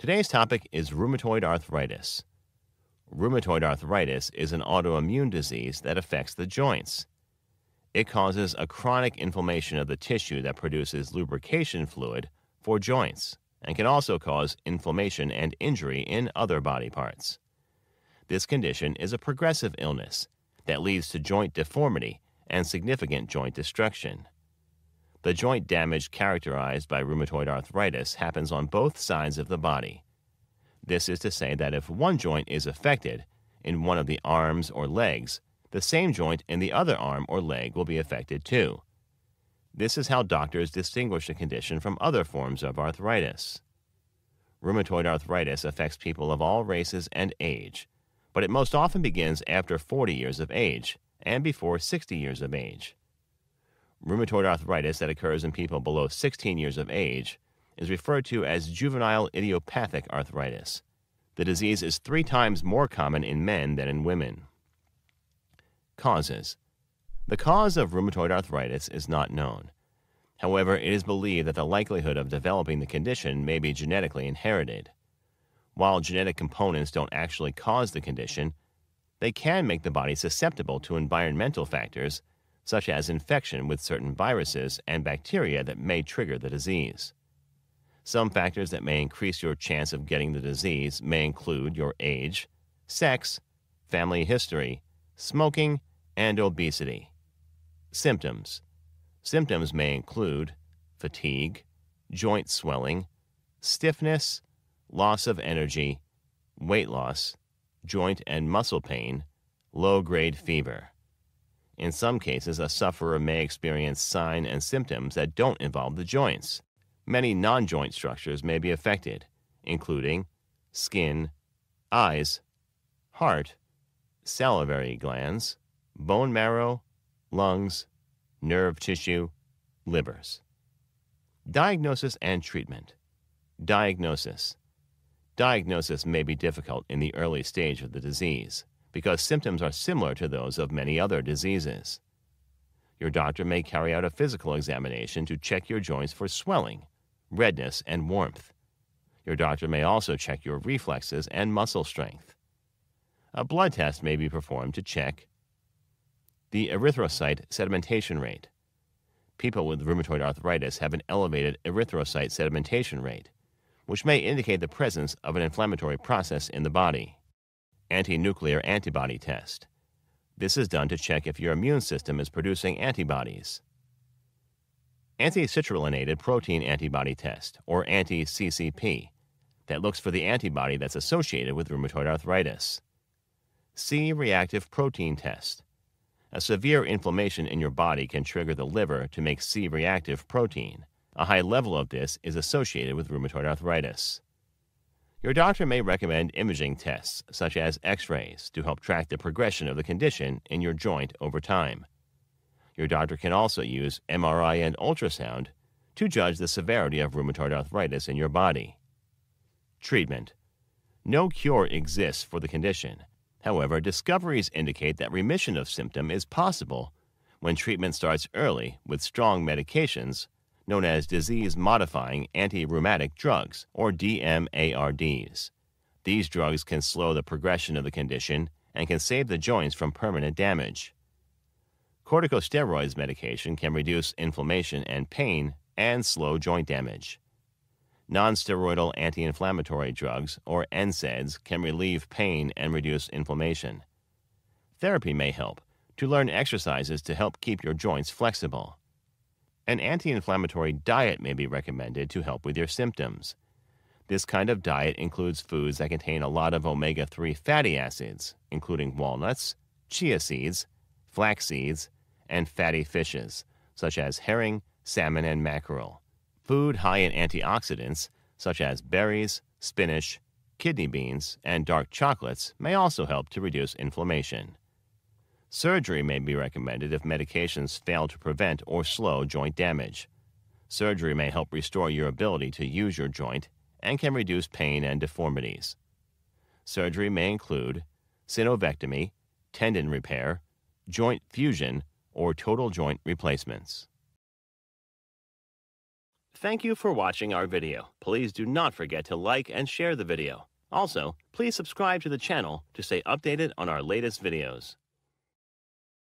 Today's topic is rheumatoid arthritis. Rheumatoid arthritis is an autoimmune disease that affects the joints. It causes a chronic inflammation of the tissue that produces lubrication fluid for joints and can also cause inflammation and injury in other body parts. This condition is a progressive illness that leads to joint deformity and significant joint destruction. The joint damage characterized by rheumatoid arthritis happens on both sides of the body. This is to say that if one joint is affected, in one of the arms or legs, the same joint in the other arm or leg will be affected too. This is how doctors distinguish the condition from other forms of arthritis. Rheumatoid arthritis affects people of all races and age, but it most often begins after 40 years of age and before 60 years of age rheumatoid arthritis that occurs in people below 16 years of age is referred to as juvenile idiopathic arthritis. The disease is three times more common in men than in women. Causes The cause of rheumatoid arthritis is not known. However, it is believed that the likelihood of developing the condition may be genetically inherited. While genetic components don't actually cause the condition, they can make the body susceptible to environmental factors such as infection with certain viruses and bacteria that may trigger the disease. Some factors that may increase your chance of getting the disease may include your age, sex, family history, smoking, and obesity. Symptoms Symptoms may include fatigue, joint swelling, stiffness, loss of energy, weight loss, joint and muscle pain, low grade fever. In some cases, a sufferer may experience signs and symptoms that don't involve the joints. Many non joint structures may be affected, including skin, eyes, heart, salivary glands, bone marrow, lungs, nerve tissue, livers. Diagnosis and treatment. Diagnosis. Diagnosis may be difficult in the early stage of the disease because symptoms are similar to those of many other diseases. Your doctor may carry out a physical examination to check your joints for swelling, redness, and warmth. Your doctor may also check your reflexes and muscle strength. A blood test may be performed to check the erythrocyte sedimentation rate. People with rheumatoid arthritis have an elevated erythrocyte sedimentation rate, which may indicate the presence of an inflammatory process in the body anti nuclear antibody test. This is done to check if your immune system is producing antibodies. Anti citrullinated protein antibody test, or anti CCP, that looks for the antibody that's associated with rheumatoid arthritis. C reactive protein test. A severe inflammation in your body can trigger the liver to make C reactive protein. A high level of this is associated with rheumatoid arthritis. Your doctor may recommend imaging tests, such as x rays, to help track the progression of the condition in your joint over time. Your doctor can also use MRI and ultrasound to judge the severity of rheumatoid arthritis in your body. Treatment No cure exists for the condition. However, discoveries indicate that remission of symptom is possible when treatment starts early with strong medications known as disease modifying anti rheumatic drugs, or DMARDs. These drugs can slow the progression of the condition and can save the joints from permanent damage. Corticosteroids medication can reduce inflammation and pain and slow joint damage. Nonsteroidal anti inflammatory drugs, or NSAIDs, can relieve pain and reduce inflammation. Therapy may help to learn exercises to help keep your joints flexible. An anti inflammatory diet may be recommended to help with your symptoms. This kind of diet includes foods that contain a lot of omega 3 fatty acids, including walnuts, chia seeds, flax seeds, and fatty fishes, such as herring, salmon, and mackerel. Food high in antioxidants, such as berries, spinach, kidney beans, and dark chocolates, may also help to reduce inflammation. Surgery may be recommended if medications fail to prevent or slow joint damage. Surgery may help restore your ability to use your joint and can reduce pain and deformities. Surgery may include synovectomy, tendon repair, joint fusion, or total joint replacements. Thank you for watching our video. Please do not forget to like and share the video. Also, please subscribe to the channel to stay updated on our latest videos.